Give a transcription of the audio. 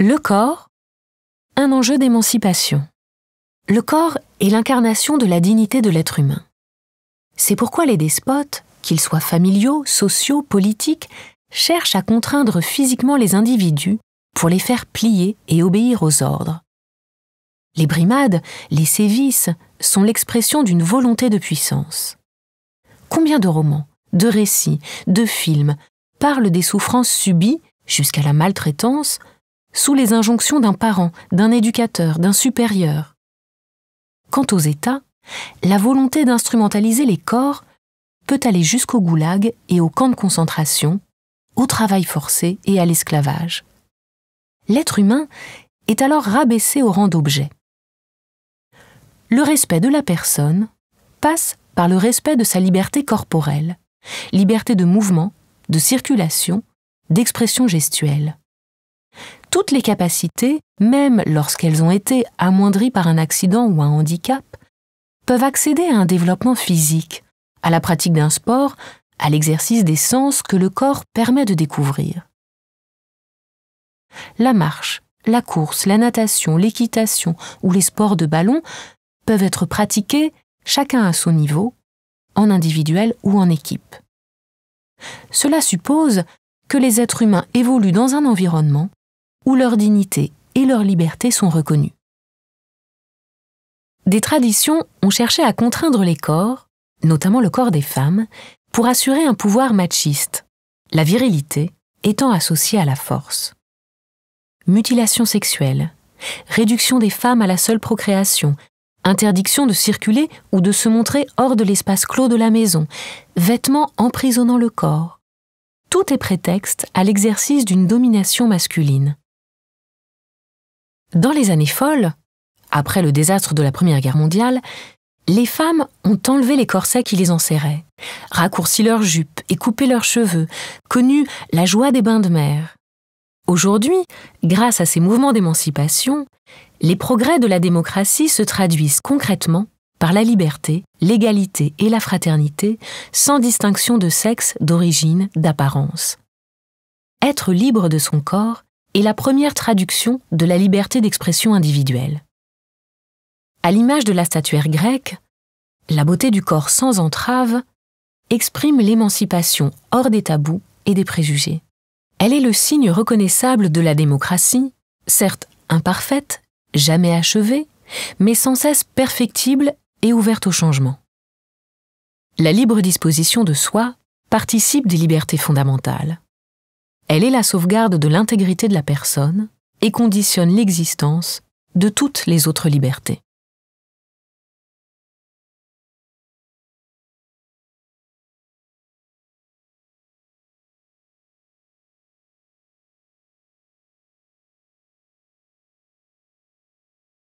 Le corps, un enjeu d'émancipation. Le corps est l'incarnation de la dignité de l'être humain. C'est pourquoi les despotes, qu'ils soient familiaux, sociaux, politiques, cherchent à contraindre physiquement les individus pour les faire plier et obéir aux ordres. Les brimades, les sévices, sont l'expression d'une volonté de puissance. Combien de romans, de récits, de films parlent des souffrances subies, jusqu'à la maltraitance, sous les injonctions d'un parent, d'un éducateur, d'un supérieur. Quant aux États, la volonté d'instrumentaliser les corps peut aller jusqu'au goulag et au camp de concentration, au travail forcé et à l'esclavage. L'être humain est alors rabaissé au rang d'objet. Le respect de la personne passe par le respect de sa liberté corporelle, liberté de mouvement, de circulation, d'expression gestuelle toutes les capacités, même lorsqu'elles ont été amoindries par un accident ou un handicap, peuvent accéder à un développement physique, à la pratique d'un sport, à l'exercice des sens que le corps permet de découvrir. La marche, la course, la natation, l'équitation ou les sports de ballon peuvent être pratiqués, chacun à son niveau, en individuel ou en équipe. Cela suppose que les êtres humains évoluent dans un environnement où leur dignité et leur liberté sont reconnues. Des traditions ont cherché à contraindre les corps, notamment le corps des femmes, pour assurer un pouvoir machiste, la virilité étant associée à la force. Mutilation sexuelle, réduction des femmes à la seule procréation, interdiction de circuler ou de se montrer hors de l'espace clos de la maison, vêtements emprisonnant le corps. Tout est prétexte à l'exercice d'une domination masculine. Dans les années folles, après le désastre de la Première Guerre mondiale, les femmes ont enlevé les corsets qui les enserraient, raccourci leurs jupes et coupé leurs cheveux, connu la joie des bains de mer. Aujourd'hui, grâce à ces mouvements d'émancipation, les progrès de la démocratie se traduisent concrètement par la liberté, l'égalité et la fraternité, sans distinction de sexe, d'origine, d'apparence. Être libre de son corps, est la première traduction de la liberté d'expression individuelle. À l'image de la statuaire grecque, la beauté du corps sans entrave exprime l'émancipation hors des tabous et des préjugés. Elle est le signe reconnaissable de la démocratie, certes imparfaite, jamais achevée, mais sans cesse perfectible et ouverte au changement. La libre disposition de soi participe des libertés fondamentales. Elle est la sauvegarde de l'intégrité de la personne et conditionne l'existence de toutes les autres libertés.